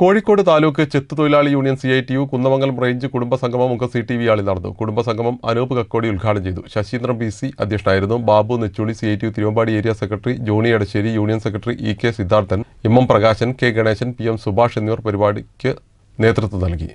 കോഴിക്കോട് താലൂക്ക് ചെത്തു തൊഴിലാളി union C I T U Kunnamangalam range കുടുംബ മുഖ സി ടി വി ആളിൽ നടന്നു കുടുംബ സംഗമം അനൂപ് കക്കോടി ഉദ്ഘാടനം ചെയ്തു ശശീന്ദ്രൻ പി സി അധ്യക്ഷനായിരുന്നു Babu Nechuli C I T U Thiruvambady area secretary Johny Adassery union secretary E K Siddharthan M M Prakashan K Ganesan P M Subhash എന്നിവർ പരിപാടിക്ക് നേതൃത്വം നൽകി